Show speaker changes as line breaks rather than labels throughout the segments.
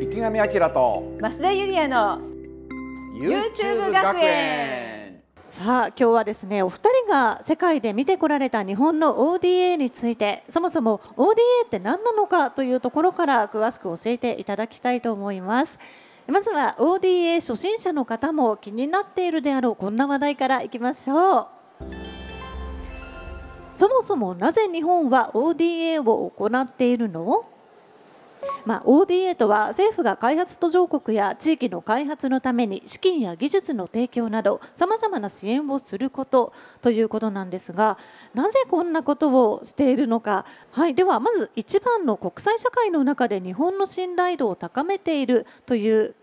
池上彰と
増田ゆりやの
YouTube 学園
さあ今日はですねお二人が世界で見てこられた日本の ODA についてそもそも ODA って何なのかというところから詳しく教えていただきたいと思いますまずは ODA 初心者の方も気になっているであろうこんな話題からいきましょうそもそもなぜ日本は ODA を行っているのまあ、ODA とは政府が開発途上国や地域の開発のために資金や技術の提供などさまざまな支援をすることということなんですがなぜこんなことをしているのか、はい、ではまず一番の国際社会の中で日本の信頼度を高めているという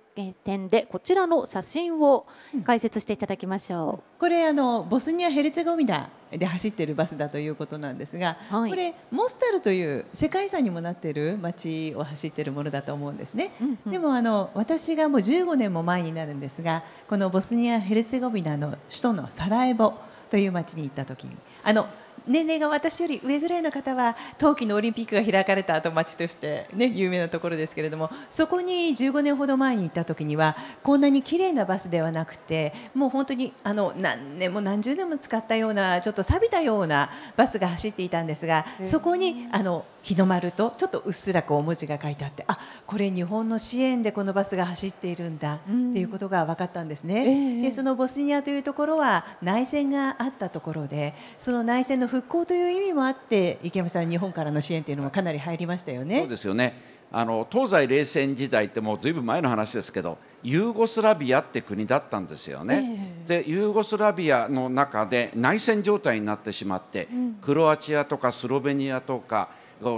点でこちらの写真を解説し
ていただきましょう、うん、これあのボスニア・ヘルツェゴビナで走ってるバスだということなんですが、はい、これモスタルという世界遺産にもなっている街を走っているものだと思うんですね、うんうん、でもあの私がもう15年も前になるんですがこのボスニア・ヘルツェゴビナの首都のサラエボという街に行った時にあの年齢が私より上ぐらいの方は冬季のオリンピックが開かれた後町として、ね、有名なところですけれどもそこに15年ほど前に行った時にはこんなに綺麗なバスではなくてもう本当にあの何年も何十年も使ったようなちょっと錆びたようなバスが走っていたんですがそこにあの日の丸とちょっとうっすらこう文字が書いてあってあこれ日本の支援でこのバスが走っているんだっていうことが分かったんですね。でそのボスニアというところは内戦があったところでその内戦の復興という意味もあって池上さん、日本からの支援というのもかなり入りましたよね。そう
ですよねあの東西冷戦時代ってもうずいぶん前の話ですけどユーゴスラビアって国だったんですよね、えー、でユーゴスラビアの中で内戦状態になってしまって、うん、クロアチアとかスロベニアとか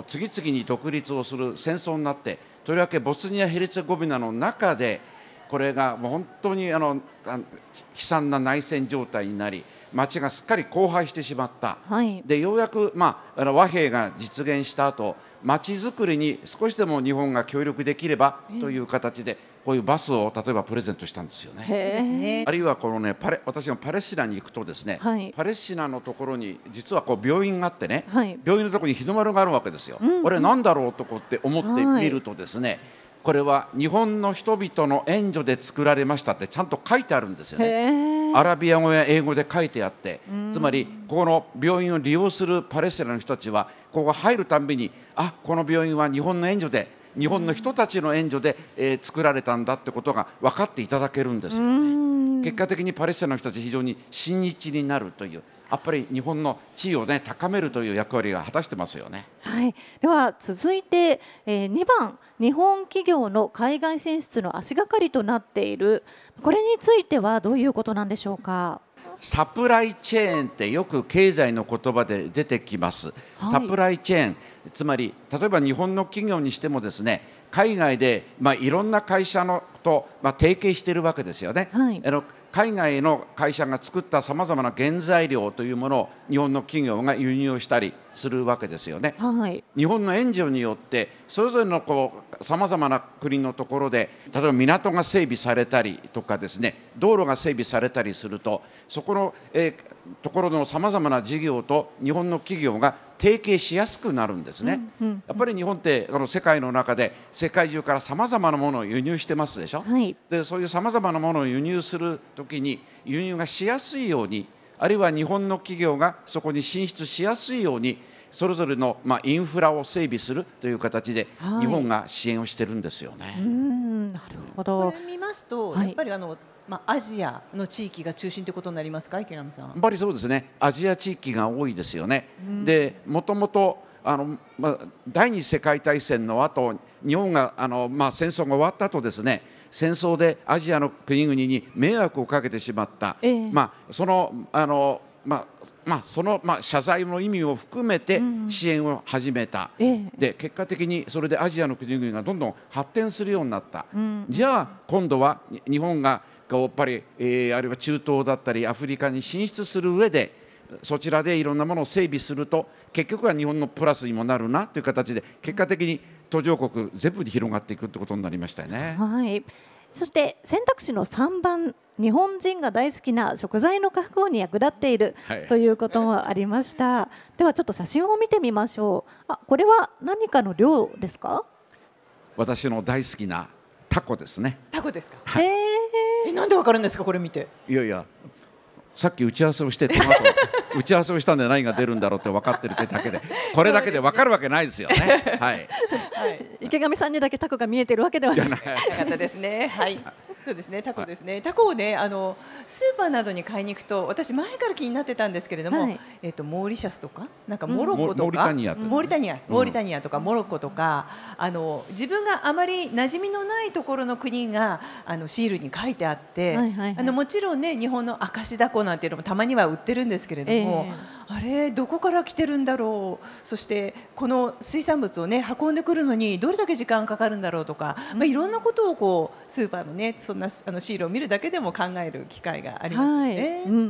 次々に独立をする戦争になってとりわけボスニア・ヘルツェゴビナの中でこれがもう本当にあの悲惨な内戦状態になり町がすっかり荒廃してしまった、はい、でようやく、まあ、和平が実現した後町づくりに少しでも日本が協力できればという形で、こういうバスを例えばプレゼントしたんですよね。あるいはこのねパレ私がパレスチナに行くとですね、はい、パレスチナのところに実はこう病院があってね、はい、病院のところに日の丸があるわけですよ。うんうん、俺なんだろうとこって思ってみるとですね、はいこれは日本の人々の援助で作られましたってちゃんと書いてあるんですよ
ね
アラビア語や英語で書いてあってつまりここの病院を利用するパレスチナの人たちはここが入るたんびにあこの病院は日本の援助で日本の人たちの援助で、えー、作られたんだってことが分かっていただけるんですよね。結果的にパレスチナの人たち非常に親日になるというやっぱり日本の地位を、ね、高めるという役割が果たしてますよね、
はい、では続いて、えー、2番日本企業の海外進出の足がかりとなっているこれについてはどういうことなんでしょうか。
サプライチェーンってよく経済の言葉で出てきます、はい、サプライチェーンつまり例えば日本の企業にしてもですね海外で、まあ、いろんな会社のと、まあ、提携しているわけですよね、はい、あの海外の会社が作ったさまざまな原材料というものを日本の企業が輸入をしたりするわけですよね。はい、日本の援助によってそれぞれのさまざまな国のところで例えば港が整備されたりとかですね道路が整備されたりするとそこの、えー、ところのさまざまな事業と日本の企業が提携しやすくなるんですね、うんうん、やっぱり日本ってあの世界の中で世界中からさまざまなものを輸入してますでしょ、はい、でそういうさまざまなものを輸入する時に輸入がしやすいようにあるいは日本の企業がそこに進出しやすいようにそれぞれの、まあ、インフラを整備するという形で、日本が支援をしてるんですよ
ね。はい、うんなるほどこれ見ますと、やっぱりあの、はいまあ、アジアの地域が中心ということになりますか池上さんや
っぱりそうですねアジア地域が多いですよね。でもともとあの、まあ、第二次世界大戦の後日本があの、まあ、戦争が終わった後ですね戦争でアジアの国々に迷惑をかけてしまった、えー、まあ、そのあの、まあまあ、その、まあ、謝罪の意味を含めて支援を始めた、うん、で結果的にそれでアジアの国々がどんどん発展するようになった、うん、じゃあ今度は日本がやっぱり、えー、あるいは中東だったりアフリカに進出する上でそちらでいろんなものを整備すると結局は日本のプラスにもなるなという形で結果的に、うん途上国全部に広がっていくってこ
とになりましたよね。はいそして選択肢の三番日本人が大好きな食材の確保に役立っている、はい、ということもありましたではちょっと写真を見てみましょうあこれは何かの量ですか
私の大好きなタコですね
タコですか、はい、えー、なんでわかるんですかこれ見て
いやいやさっき打ち合わせをしてトマト打ち合わせをしたんで何が出るんだろうって分かってるってだけでこれだけで分かるわけないですよね。はい、はい、
池上さんにだけタコが見えてるわけではない。なかったですね。はい。そうですね、タコですね。タコをね、あのスーパーなどに買いに行くと、私前から気になってたんですけれども、はい、えっ、ー、とモーリシャスとか、なんかモロッコとか、うん、モーリタニア、モーリタニア、とかモロッコとか、あの自分があまり馴染みのないところの国があのシールに書いてあって、はいはいはい、あのもちろんね、日本の明石ダコなんていうのもたまには売ってるんですけれども、えも、えー、あれどこから来てるんだろうそしてこの水産物をね運んでくるのにどれだけ時間かかるんだろうとか、うん、まあ、いろんなことをこうスーパーのねそんなあのシールを見るだけでも考える機会がありま
すね。うんうんう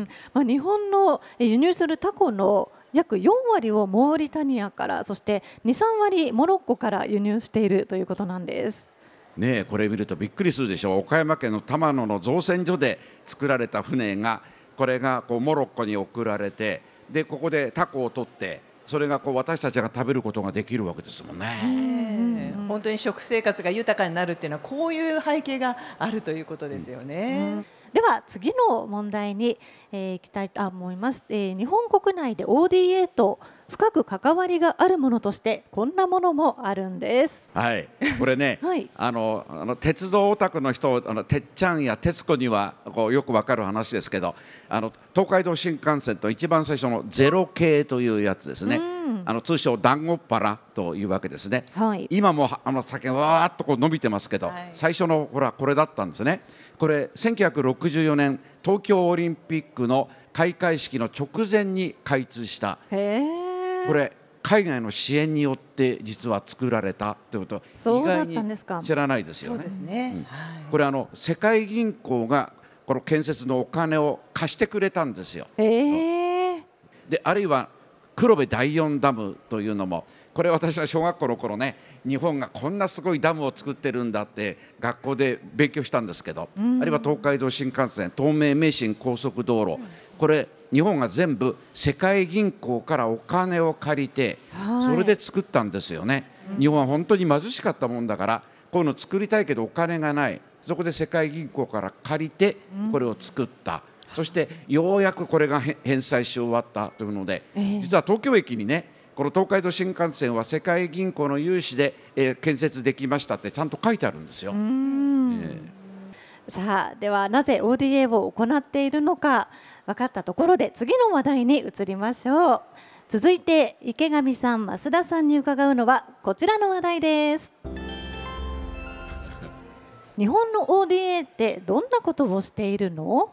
んまあ、日本の輸入するタコの約4割をモーリタニアからそして23割モロッコから輸入しているということなんです。
ねこれ見るとびっくりするでしょう岡山県の玉野の造船所で作られた船がこれがこうモロッコに送られてでここでタコを取ってそれがこう私たちが食べることができるわけですもん
ね。本当に食生活が豊かになるっていうのはこういう背景があるということですよね。うんうんでは次
の問題に、えー、いきたいと思います、えー、日本国内で ODA と深く関わりがあるものとしてこんなものもあるんです。
はい、これね、はい、あのあの鉄道オタクの人あのてっちゃんや徹子にはこうよくわかる話ですけどあの東海道新幹線と一番最初のゼロ系というやつですね。あの通称団子っ腹というわけですね、はい、今もあの酒わーっとこう伸びてますけど、はい、最初のほらこれだったんですねこれ1964年東京オリンピックの開会式の直前に開通したこれ海外の支援によって実は作られたということは意外に知らないですよね。ねうん、これあの世界銀行がこの建設のお金を貸してくれたんですよ。えー、であるいは黒部第四ダムというのもこれ私は小学校の頃ね日本がこんなすごいダムを作ってるんだって学校で勉強したんですけど、うん、あるいは東海道新幹線東名名神高速道路これ日本が全部世界銀行からお金を借りて、それで作ったんですよね。日本は本当に貧しかったもんだからこういうの作りたいけどお金がないそこで世界銀行から借りてこれを作った、うん、そしてようやくこれが返済し終わったというので、えー、実は東京駅にねこの東海道新幹線は世界銀行の融資で、え建設できましたってちゃんと書いてあるんですよ。えー、
さあではなぜ ODA を行っているのか分かったところで次の話題に移りましょう続いて池上さん増田さんに伺うのはこちらの話題です 日本の ODA ってどんなことをしているの、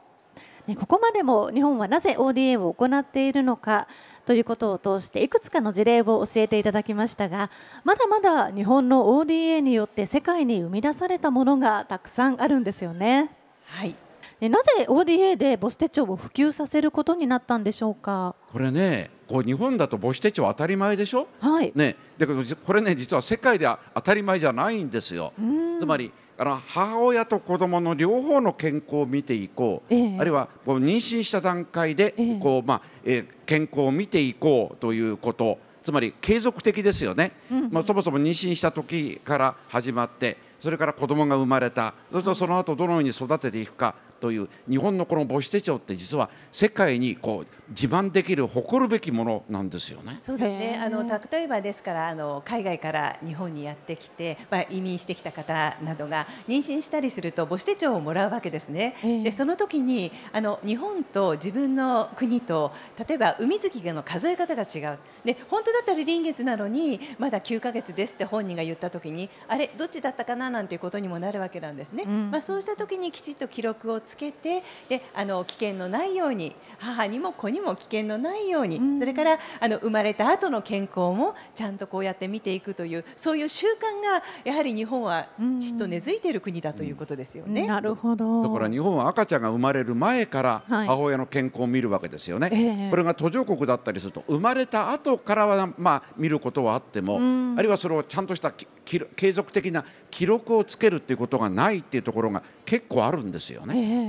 ね、ここまでも日本はなぜ ODA を行っているのかということを通していくつかの事例を教えていただきましたがまだまだ日本の ODA によって世界に生み出されたものがたくさんあるんですよね。はいえなぜ ODA で母子手帳を普及させることになったんでしょうか
これねこう日本だと母子手帳当たり前でしょ、はいね、だけどこれね実は世界では当たり前じゃないんですよ。つまりあの母親と子どもの両方の健康を見ていこう、えー、あるいはこう妊娠した段階でこう、まあえー、健康を見ていこうということつまり継続的ですよね、うんうん、まあ、そもそも妊娠した時から始まってそれから子どもが生まれたそれとその後どのように育てていくかという日本のこの母子手帳って実は世界にこう自慢できる誇るべきものなんですよね。
そうですねあの例えばですからあの海外から日本にやってきて、まあ、移民してきた方などが妊娠したりすると母子手帳をもらうわけですね。でその時にあの日本と自分の国と例えば海月の数え方が違うで本当だったら臨月なのにまだ9ヶ月ですって本人が言った時にあれどっちだったかななんていうことにもなるわけなんですね。うん、まあ、そうした時にきちっと記録をつつけてであの危険のないように母にも子にも危険のないように、うん、それからあの生まれた後の健康もちゃんとこうやって見ていくというそういう習慣がやはり日本はちっと根付いている国だということですよね。うん、なるほどだから
日本は赤ちゃんが生まれる前から母親の健康を見るわけですよね。はいえこれが途上国だったりすると生まれた後からは、まあ、見ることはあっても、うん、あるいはそれをちゃんとした継続的な記録をつけるっていうことがないっていうところが結構あるんですよね。えー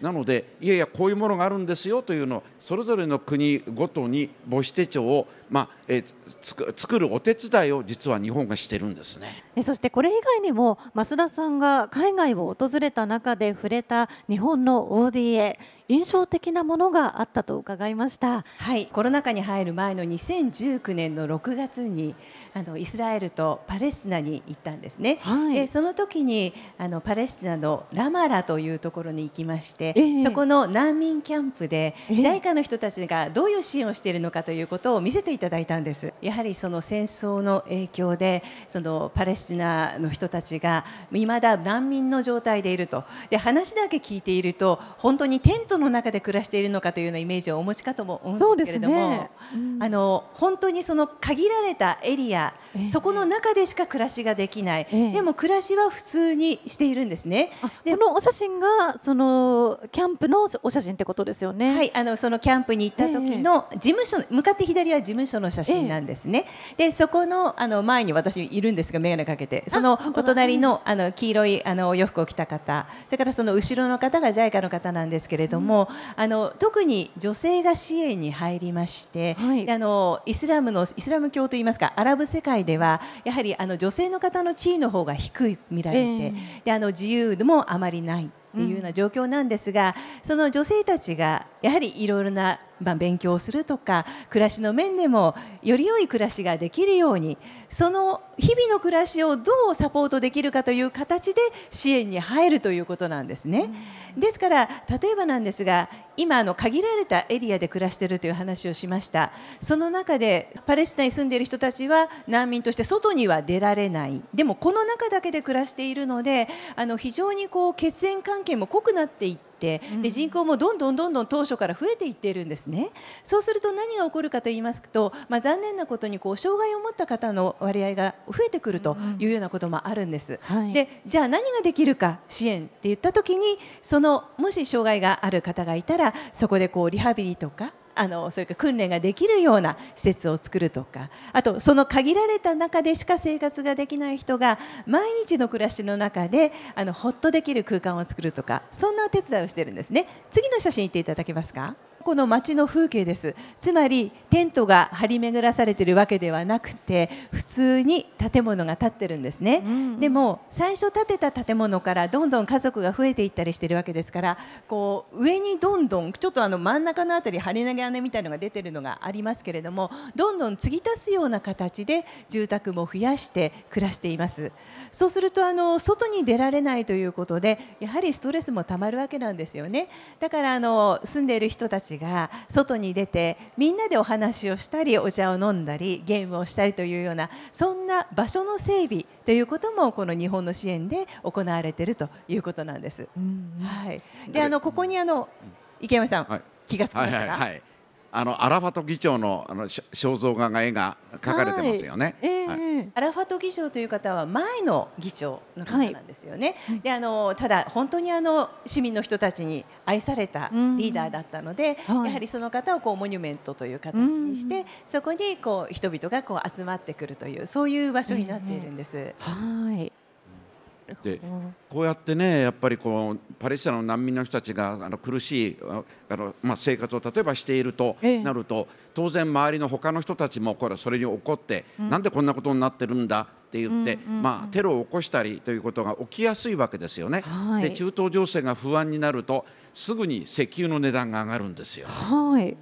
なのでいやいやこういうものがあるんですよというのをそれぞれの国ごとに母子手帳をまあえー、作るお手伝いを実は日本がしてるんですね
そしてこれ以外にも増田さんが海外を訪れた中で触れた日本の ODA 印象的なものがあったと伺いました、
はい、コロナ禍に入る前の2019年の6月にあのイスラエルとパレスチナに行ったんですね、はい、でその時にあのパレスチナのラマラというところに行きまして、えー、そこの難民キャンプで、えー、大家の人たちがどういう支援をしているのかということを見せていただいたんですやはりその戦争の影響でそのパレスチナの人たちが未だ難民の状態でいるとで話だけ聞いていると本当にテントの中で暮らしているのかというようなイメージをお持ちかとも思うんですけれども、ねうん、あの本当にその限られたエリア、えー、そこの中でしか暮らしができない、えー、でも暮らしは普通にしているんですね。でこのお写真がそのキャンプのお写真ってことですよね。はい、あのそのキャンプに行った時の事務所、えー、向かって左は事務所の写真なんですね。ええ、でそこのあの前に私いるんですが眼鏡かけてそのお隣のあの黄色いあのお洋服を着た方それからその後ろの方が JICA の方なんですけれども、うん、あの特に女性が支援に入りまして、はい、あのイスラムのイスラム教といいますかアラブ世界ではやはりあの女性の方の地位の方が低い見られて、えであの自由もあまりない。っていうような状況なんですが、うん、その女性たちがやはりいろいろなまあ、勉強するとか暮らしの面でもより良い暮らしができるようにその日々の暮らしをどうサポートできるかという形で支援に入るということなんですね。ですから例えばなんですが今あの限られたエリアで暮らしているという話をしましたその中でパレスチナに住んでいる人たちは難民として外には出られないでもこの中だけで暮らしているのであの非常にこう血縁関係も濃くなっていっててで人口もどんどんどんどん当初から増えていっているんですね。そうすると何が起こるかと言いますと、まあ、残念なことにこう障害を持った方の割合が増えてくるというようなこともあるんです。はい、でじゃあ何ができるか支援って言った時にそのもし障害がある方がいたらそこでこうリハビリとかあのそれか訓練ができるような施設を作るとかあとその限られた中でしか生活ができない人が毎日の暮らしの中であのほっとできる空間を作るとかそんなお手伝いをしてるんですね次の写真いっていただけますか。この町の風景ですつまりテントが張り巡らされてるわけではなくて普通に建物が建ってるんですね、うんでも最初建てた建物からどんどん家族が増えていったりしてるわけですからこう上にどんどんちょっとあの真ん中の辺り張り投げ穴みたいのが出てるのがありますけれどもどんどん継ぎ足すような形で住宅も増やして暮らしていますそうするとあの外に出られないということでやはりストレスもたまるわけなんですよねだからあの住んでいる人たちちが外に出てみんなでお話をしたりお茶を飲んだりゲームをしたりというようなそんな場所の整備ということもこの日本の支援で行われているということなんです。うん、はい、であのここにあの池山さん、
はい、気がつきましたか、はいはいはいあのアラファト議長のあの肖像画が絵が描かれてますよね、はい
えーはい、アラファト議長という方は前の議長の方なんですよね、はい、であのただ本当にあの市民の人たちに愛されたリーダーだったので、うん、やはりその方をこうモニュメントという形にして、うん、そこにこう人々がこう集まってくるというそういう場所になっているんです。うん、はい
でこうやってねやっぱりこうパレスチナの難民の人たちがあの苦しいあの、まあ、生活を例えばしているとなると、ええ、当然周りの他の人たちもこれそれに怒って、うん、なんでこんなことになってるんだって言って、うんうんうん、まあ、テロを起こしたりということが起きやすいわけですよね、はい、で中東情勢が不安になるとすぐに石油の値段が上がるんですよ。
はい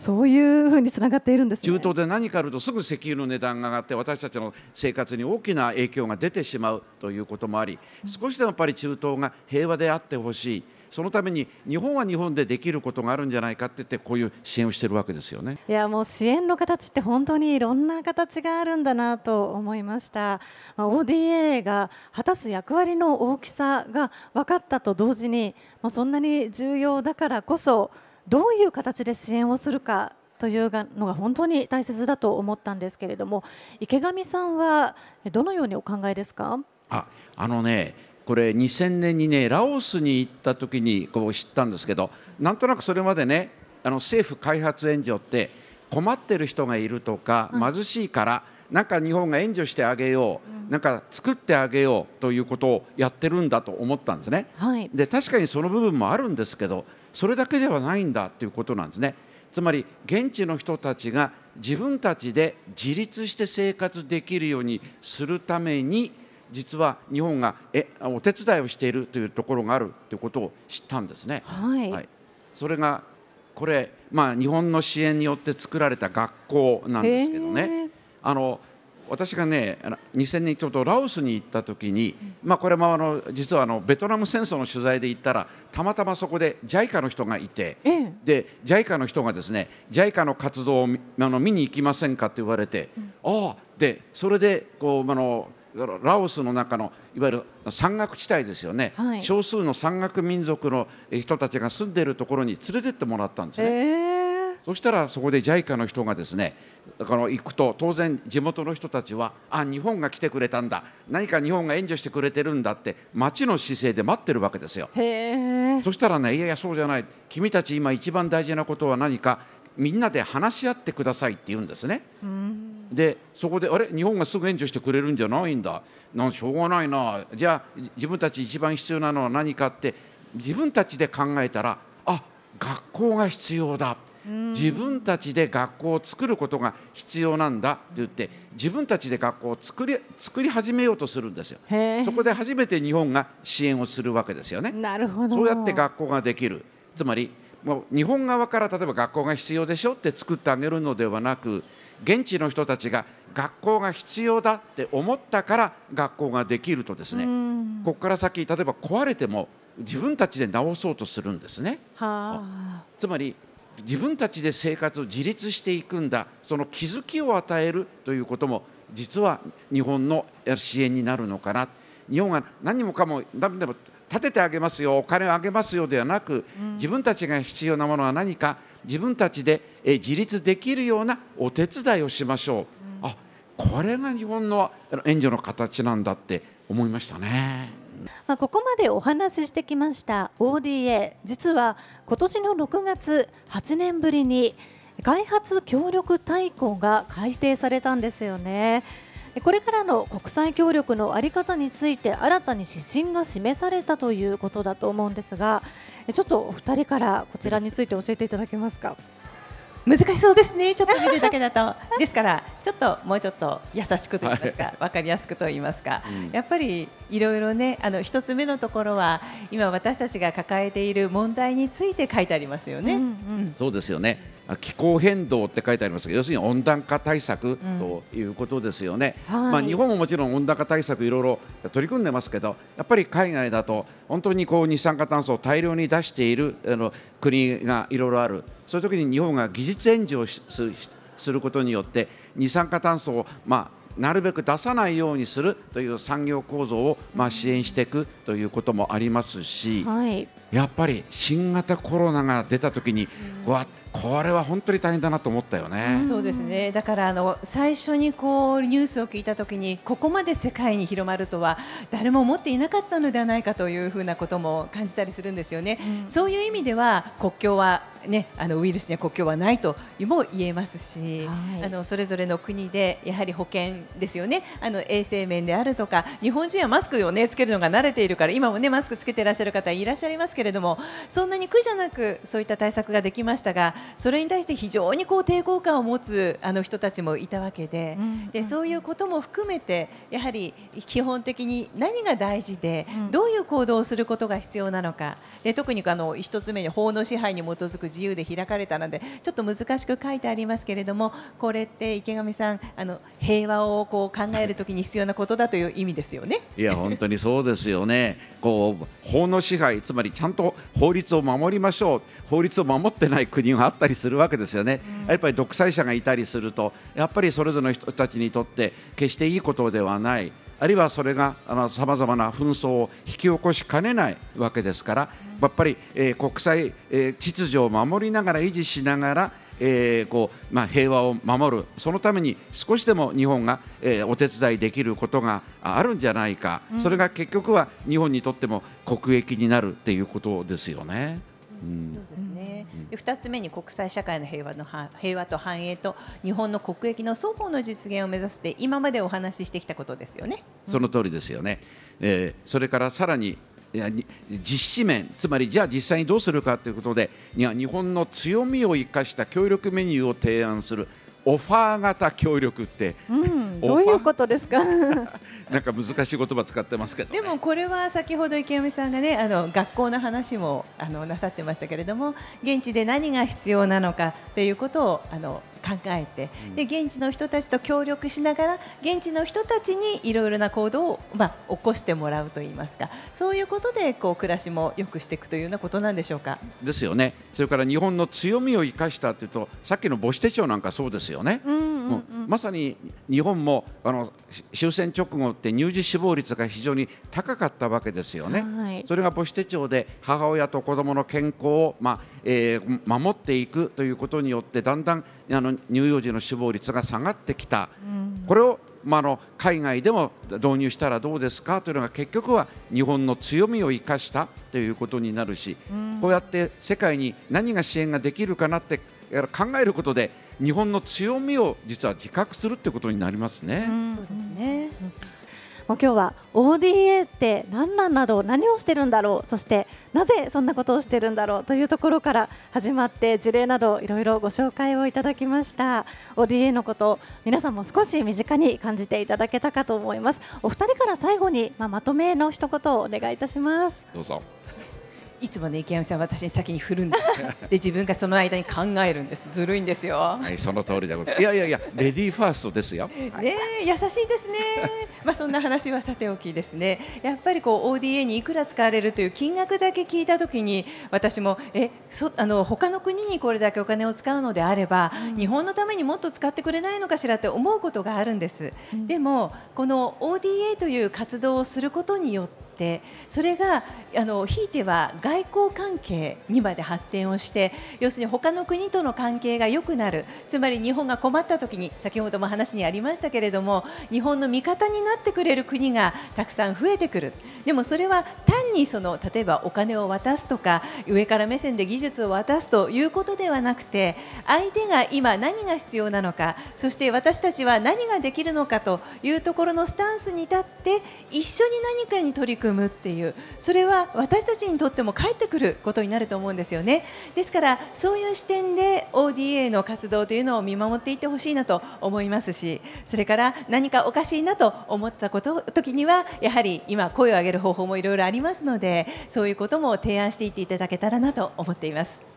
そういうふうにつながっているんです、ね、中
東で何かあるとすぐ石油の値段が上がって私たちの生活に大きな影響が出てしまうということもあり少しでもやっぱり中東が平和であってほしい。そのために日本は日本でできることがあるんじゃないかって言ってこういう支援をしてるわけですよね
いやもう支援の形って本当にいろんな形があるんだなと思いました、まあ、ODA が果たす役割の大きさが分かったと同時に、まあ、そんなに重要だからこそどういう形で支援をするかというのが本当に大切だと思ったんですけれども池上さんはどのようにお考えですか
ああのねこれ2000年にねラオスに行った時にこう知ったんですけどなんとなくそれまでねあの政府開発援助って困ってる人がいるとか貧しいから、なんか日本が援助してあげよう、なんか作ってあげようということをやってるんだと思ったんですね。はい、で確かにその部分もあるんですけどそれだけではないんだということなんですね。つまり現地の人たちが自分たちで自立して生活できるようにするために実は日本がえお手伝いをしているというところがあるということを知ったんですね。はい、はい、それがこれ、まあ、日本の支援によって作られた学校なんですけどねあの私がね2000年ちょうどラオスに行った時に、まあ、これもあの実はあのベトナム戦争の取材で行ったらたまたまそこで JICA の人がいて、で JICA の人がですね JICA の活動をあの見に行きませんかって言われて、うん、ああでそれでこうあのラオスの中のいわゆる山岳地帯ですよね、はい、少数の山岳民族の人たちが住んでいるところに連れてってもらったんですね。えーそしたらそこで JICA の人がですねあの行くと当然地元の人たちはあ日本が来てくれたんだ何か日本が援助してくれてるんだって町の姿勢で待ってるわけですよそしたらねいやいやそうじゃない君たち今一番大事なことは何かみんなで話し合ってくださいって言うんですね、でそこであれ日本がすぐ援助してくれるんじゃないんだなんしょうがないなじゃあ自分たち一番必要なのは何かって自分たちで考えたらあ学校が必要だ自分たちで学校を作ることが必要なんだって言って自分たちで学校を作り作り始めようとするんですよ。そこで初めて日本が支援をするわけですよね。なるほどそうやって学校ができるつまりもう日本側から例えば学校が必要でしょって作ってあげるのではなく現地の人たちが学校が必要だって思ったから学校ができるとですねここから先例えば壊れても自分たちで直そうとするんですね。はあ、つまり自分たちで生活を自立していくんだその気づきを与えるということも実は日本の支援になるのかな日本が何もかも何でも立ててあげますよお金をあげますよではなく自分たちが必要なものは何か自分たちで自立できるようなお手伝いをしましょう。あこれが日本の援助の形なんだって思いましたね。
まあ、ここまでお話ししてきました ODA 実は今年の6月8年ぶりに開発協力大綱が改定されたんですよね。これからの国際協力の在り方について新たに指針が示されたということだと思うんですがちょっとお二人から
こちらについて教えていただけますか難しそうですねちょっと見るだけだと ですからちょっともうちょっと優しくと言いますか、はい、分かりやすくと言いますか、うん、やっぱりいろいろねあの一つ目のところは今私たちが抱えている問題について書いてありますよね。うんうん、
そうですよね気候変動って書いてありますが要するに温暖化対策ということですよね、うんはい、まあ、日本ももちろん温暖化対策いろいろ取り組んでますけどやっぱり海外だと本当にこう二酸化炭素を大量に出しているあの国がいろいろあるそういう時に日本が技術援助をすることによって二酸化炭素をまあなるべく出さないようにするという産業構造をまあ支援していくということもありますし、はい、やっぱり新型コロナが出たときに、うん、わこれは本当に大変だなと思ったよね。そうです
ね。だからあの最初にこうニュースを聞いたときにここまで世界に広まるとは誰も思っていなかったのではないかというふうなことも感じたりするんですよね。うん、そういう意味では国境はね、あのウイルスには国境はないとも言えますし、はい、あのそれぞれの国でやはり保険ですよねあの衛生面であるとか日本人はマスクを、ね、つけるのが慣れているから今も、ね、マスクつけていらっしゃる方いらっしゃいますけれどもそんなに苦じゃなくそういった対策ができましたがそれに対して非常にこう抵抗感を持つあの人たちもいたわけでうん、でそういうことも含めてやはり基本的に何が大事で、うん、どういう行動をすることが必要なのかで特にあの一つ目に法の支配に基づく自由で開かれた」なんでちょっと難しく書いてありますけれどもこれって池上さんあの平和をこう考えるときに必要なことだという意味ですよね。
いや本当にそうですよねこう法の支配つまりちゃんと法律を守りましょう法律を守ってない国があったりするわけですよね。うん、やっぱり独裁者がいたりするとやっぱりそれぞれの人たちにとって決していいことではない。あるいはそれがさまざまな紛争を引き起こしかねないわけですからやっぱり、えー、国際、えー、秩序を守りながら維持しながらえーこうまあ、平和を守る、そのために少しでも日本が、えー、お手伝いできることがあるんじゃないか、うん、それが結局は日本にとっても国益になるっていうことですよね。そうです
ね、で2つ目に国際社会の平和の平和と繁栄と日本の国益の双方の実現を目指すて今までお話ししてきたことですよね。そ
の通りですよね、えー、それからさらに実施面つまりじゃあ実際にどうするかということで日本の強みを生かした協力メニューを提案するオファー型協力って、
うん、どうい
うことですか なんか難しい言葉使ってますけど、
ね、でもこれは先ほど池上さんがねあの学校の話もあのなさってましたけれども現地で何が必要なのかっていうことをあの考えて、で現地の人たちと協力しながら現地の人たちにいろいろな行動を、まあ、起こしてもらうといいますかそういうことでこう暮らしも良くしていくというようなことなんでしょうか。
ですよねそれから日本の強みを生かしたというとさっきの母子手帳なんかそうですよね。うんうんうん、まさに日本もあの終戦直後って乳児死亡率が非常に高かったわけですよね。はい、それが母子手帳で母親と子どもの健康を、まあえー、守っていくということによってだんだんあの乳幼児の死亡率が下がってきた、うん、これを、まあ、の海外でも導入したらどうですかというのが結局は日本の強みを生かしたということになるし、うん、こうやって世界に何が支援ができるかなって考えることで日本の強みを実は自覚するってことになりますね。
うそうですね、もう今日は ODA って何なんなど何をしてるんだろうそしてなぜそんなことをしてるんだろうというところから始まって事例などいろいろご紹介をいただきました ODA のこと皆さんも少し身近に感じていただけたかと思いますお二人から最後にまあ、まとめの
一言をお願いいたしますどうぞいつもね池上さん私に先に振るんですで自分がその間に考えるんですずるいんですよ
はいその通りでございますいやいやいやレディーファーストですよ、
はい、ね優しいですねまあそんな話はさておきですねやっぱりこう ODA にいくら使われるという金額だけ聞いたときに私もえそあの他の国にこれだけお金を使うのであれば、うん、日本のためにもっと使ってくれないのかしらって思うことがあるんです、うん、でもこの ODA という活動をすることによっててそれがあのひいては外交関係にまで発展をして要するに他の国との関係が良くなるつまり日本が困った時に先ほども話にありましたけれども日本の味方になってくれる国がたくさん増えてくるでもそれは単にその例えばお金を渡すとか上から目線で技術を渡すということではなくて相手が今何が必要なのかそして私たちは何ができるのかというところのスタンスに立って一緒に何かに取り組むむっていうそれは私たちにとっても返ってくることになると思うんですよねですからそういう視点で ODA の活動というのを見守っていってほしいなと思いますしそれから何かおかしいなと思ったこと時にはやはり今声を上げる方法もいろいろありますのでそういうことも提案していっていただけたらなと思っています。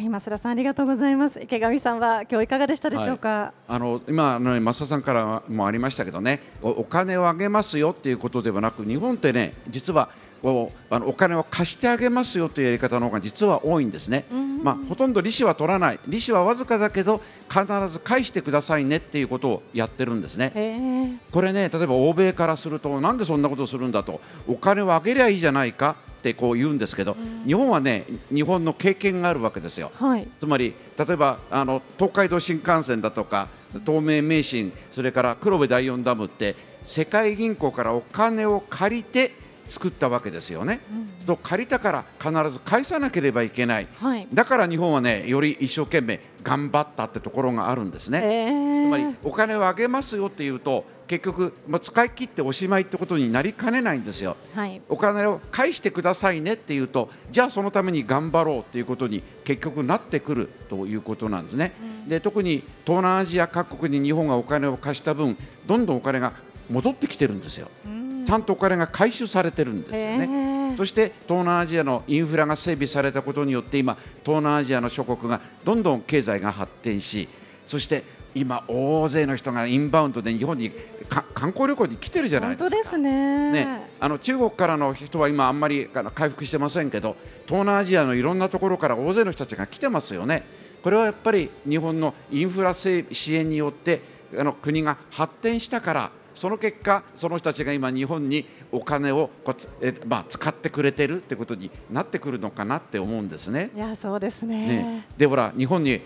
今い、
田さんありがとうございます。池上さんは今日いかがでしたでしょうか。
はい、あの今あの増田さんからもありましたけどねお、お金をあげますよっていうことではなく、日本ってね実はをあのお金を貸してあげますよというやり方の方が実は多いんですね、まあ、ほとんど利子は取らない利子はわずかだけど必ず返してくださいねっていうことをやってるんですねこれね例えば欧米からするとなんでそんなことをするんだとお金をあげりゃいいじゃないかってこう言うんですけど、日本はね日本の経験があるわけですよ、はい、つまり例えばあの東海道新幹線だとか東名名神それから黒部第四ダムって世界銀行からお金を借りて作ったわけですよね。うん、借りたから必ず返さなければいけない、はい、だから日本はねより一生懸命頑張ったってところがあるんですね。えー、つまりお金をあげますよっていうと結局、まあ、使い切っておしまいってことになりかねないんですよ、はい、お金を返してくださいねっていうとじゃあそのために頑張ろうっていうことに結局なってくるということなんですね、うん、で特に東南アジア各国に日本がお金を貸した分どんどんお金が戻ってきてるんですよ、うんちゃんとお金が回収されてるんですよね。そして東南アジアのインフラが整備されたことによって今東南アジアの諸国がどんどん経済が発展しそして今大勢の人がインバウンドで日本に観光旅行に来てるじゃないで
すか。すね、ね、
あの中国からの人は今あんまり回復してませんけど東南アジアのいろんなところから大勢の人たちが来てますよね。これはやっぱり日本のインフラ支援によってあの国が発展したからその結果その人たちが今日本にお金をこえ、まあ、使ってくれてるってことになってくるのかなって思うんですね。い
やそうです
ね、ね、
でほら日本に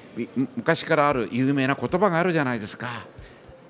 昔からある有名な言葉があるじゃないですか。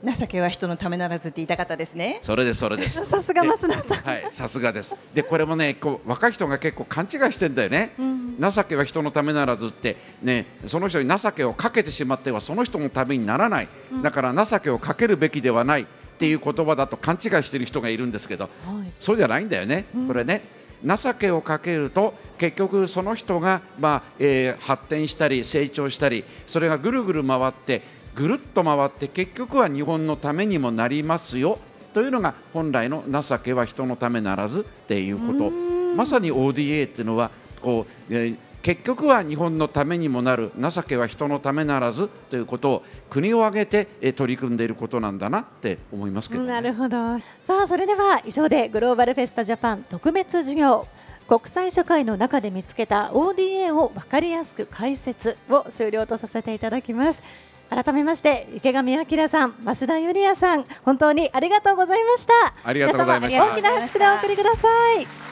情けは人のためならずって言いたかったですね。
それでそれです。さ
すが松田
さん。はい、さすがです。で、これもね、こう若い人が結構勘違いしてんだよね。うん、情けは人のためならずって、ね、その人に情けをかけてしまっては、その人のためにならない。だから、情けをかけるべきではない。っていう言葉だと勘違いしてる人がいるんですけど、はい、そうじゃないんだよね、これね。情けをかけると結局その人が、まあえー、発展したり成長したりそれがぐるぐる回ってぐるっと回って結局は日本のためにもなりますよというのが本来の情けは人のためならずっていうことまさに ODA っていうのはこう、えー、結局は日本のためにもなる情けは人のためならずということを国を挙げて取り組んでいることなんだなって思いますけど、ね、
なるほど、さあ、それでは以上でグローバルフェスタジャパン特別授業国際社会の中で見つけた ODA を分かりやすく解説を終了とさせていただきます改めまして池上彰さん増田ユリアさん本当にありがとうございましたありがとうございました大きな拍手でお送りください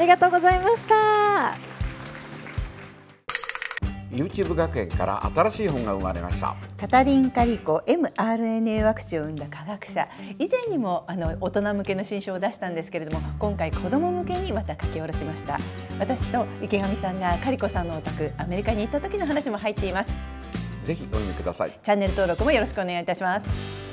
ありがとうございました
YouTube 学園から新しい本が生まれました
カタリン・カリコ mRNA ワクチンを生んだ科学者以前にもあの大人向けの新書を出したんですけれども今回子供向けにまた書き下ろしました私と池上さんがカリコさんのお宅アメリカに行った時の話も入っています
ぜひお読みくださいチャンネル登録も
よろしくお願いいたします